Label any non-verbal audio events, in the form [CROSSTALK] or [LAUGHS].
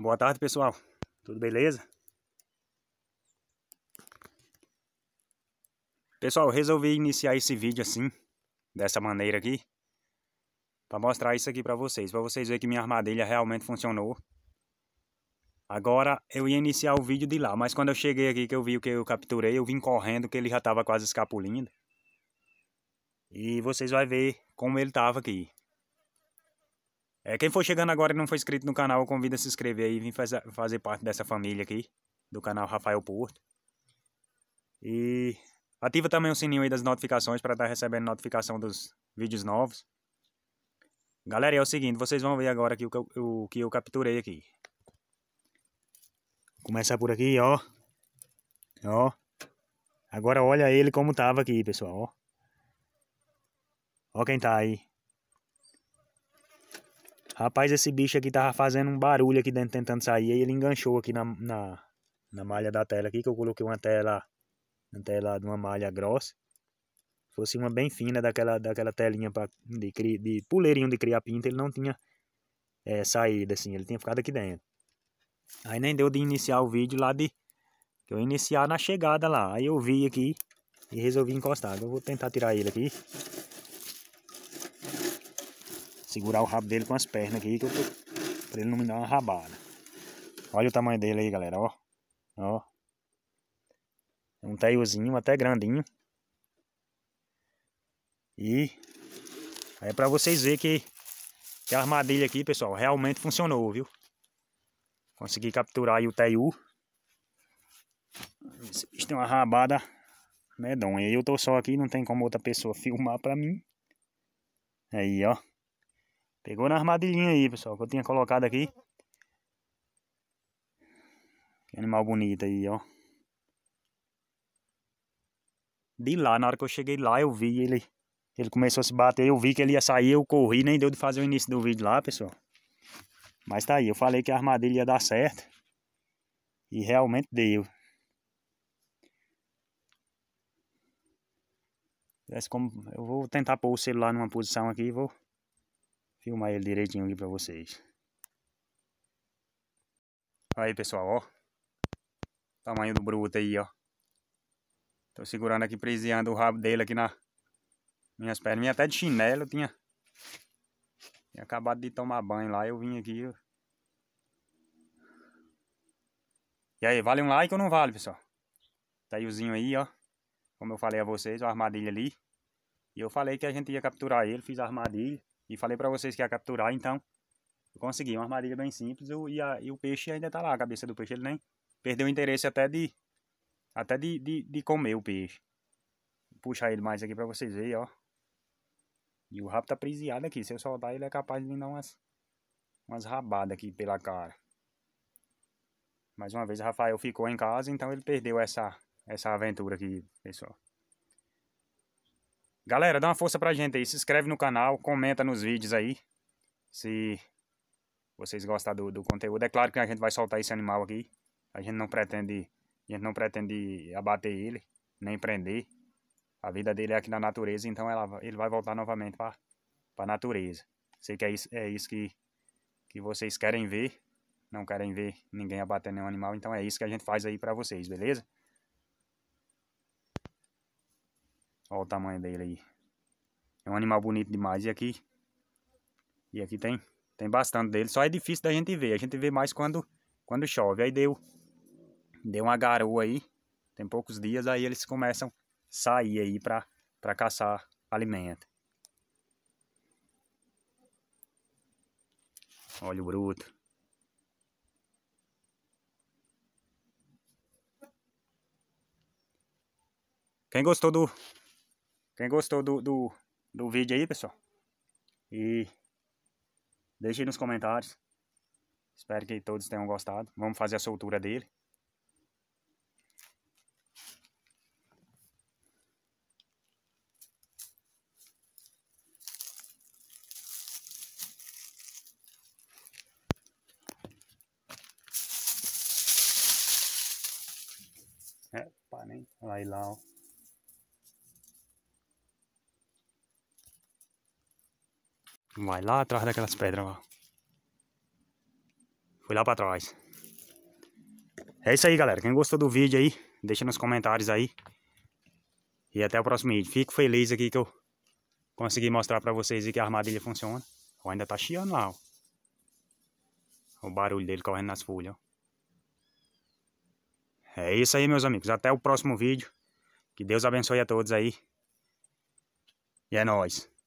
Boa tarde, pessoal. Tudo beleza? Pessoal, resolvi iniciar esse vídeo assim, dessa maneira aqui, para mostrar isso aqui para vocês, para vocês verem que minha armadilha realmente funcionou. Agora eu ia iniciar o vídeo de lá, mas quando eu cheguei aqui que eu vi o que eu capturei, eu vim correndo que ele já estava quase escapulindo. E vocês vão ver como ele estava aqui. É, quem for chegando agora e não for inscrito no canal, convida a se inscrever aí e vir fazer, fazer parte dessa família aqui, do canal Rafael Porto. E ativa também o sininho aí das notificações para estar tá recebendo notificação dos vídeos novos. Galera, é o seguinte, vocês vão ver agora aqui o, o que eu capturei aqui. começa por aqui, ó. Ó. Agora olha ele como tava aqui, pessoal, ó. Ó quem tá aí. Rapaz, esse bicho aqui tava fazendo um barulho aqui dentro tentando sair. Aí ele enganchou aqui na, na, na malha da tela aqui, que eu coloquei uma tela, uma tela de uma malha grossa. Fosse uma bem fina daquela, daquela telinha pra, de, de puleirinho de criar pinta, ele não tinha é, saído assim, ele tinha ficado aqui dentro. Aí nem deu de iniciar o vídeo lá de... Eu iniciar na chegada lá. Aí eu vi aqui e resolvi encostar. Eu vou tentar tirar ele aqui segurar o rabo dele com as pernas aqui, que eu tô, pra ele não me dar uma rabada. Olha o tamanho dele aí, galera, ó. Ó. É um teiozinho, até grandinho. E é pra vocês verem que, que a armadilha aqui, pessoal, realmente funcionou, viu? Consegui capturar aí o teiu. Esse bicho tem uma rabada medonha. eu tô só aqui, não tem como outra pessoa [LAUGHS] filmar pra mim. Aí, ó. Pegou na armadilhinha aí, pessoal, que eu tinha colocado aqui. Que animal bonito aí, ó. De lá, na hora que eu cheguei lá, eu vi ele. Ele começou a se bater, eu vi que ele ia sair, eu corri, nem deu de fazer o início do vídeo lá, pessoal. Mas tá aí, eu falei que a armadilha ia dar certo. E realmente deu. Eu vou tentar pôr o celular numa posição aqui e vou filmar ele direitinho aqui pra vocês. Aí, pessoal, ó. Tamanho do bruto aí, ó. Tô segurando aqui, preseando o rabo dele aqui na... Minhas pernas, até de chinelo, tinha... Tinha acabado de tomar banho lá, eu vim aqui, ó. E aí, vale um like ou não vale, pessoal? Taiozinho tá aí, ó. Como eu falei a vocês, a armadilha ali. E eu falei que a gente ia capturar ele, fiz a armadilha. E falei para vocês que ia capturar, então eu consegui uma armadilha bem simples e, a, e o peixe ainda tá lá, a cabeça do peixe ele nem perdeu o interesse até de até de, de, de comer o peixe. Vou puxar ele mais aqui para vocês verem, ó. E o rabo tá prisiado aqui, se eu soltar ele é capaz de me dar umas umas rabadas aqui pela cara. Mais uma vez, Rafael ficou em casa, então ele perdeu essa essa aventura aqui, pessoal. Galera, dá uma força pra gente aí, se inscreve no canal, comenta nos vídeos aí, se vocês gostam do, do conteúdo. É claro que a gente vai soltar esse animal aqui, a gente não pretende, a gente não pretende abater ele, nem prender. A vida dele é aqui na natureza, então ela, ele vai voltar novamente para a natureza. Sei que é isso, é isso que, que vocês querem ver, não querem ver ninguém abater nenhum animal, então é isso que a gente faz aí para vocês, beleza? Olha o tamanho dele aí. É um animal bonito demais. E aqui... E aqui tem, tem bastante dele. Só é difícil da gente ver. A gente vê mais quando, quando chove. Aí deu, deu uma garoa aí. Tem poucos dias. Aí eles começam a sair aí pra, pra caçar alimento. Olha o bruto. Quem gostou do, quem gostou do, do, do vídeo aí, pessoal? E deixe nos comentários. Espero que todos tenham gostado. Vamos fazer a soltura dele. É, nem. Lá lá, ó. Vai lá atrás daquelas pedras lá. Fui lá pra trás. É isso aí, galera. Quem gostou do vídeo aí, deixa nos comentários aí. E até o próximo vídeo. Fico feliz aqui que eu consegui mostrar pra vocês que a armadilha funciona. ainda tá chiando lá, ó. O barulho dele correndo nas folhas, ó. É isso aí, meus amigos. Até o próximo vídeo. Que Deus abençoe a todos aí. E é nóis.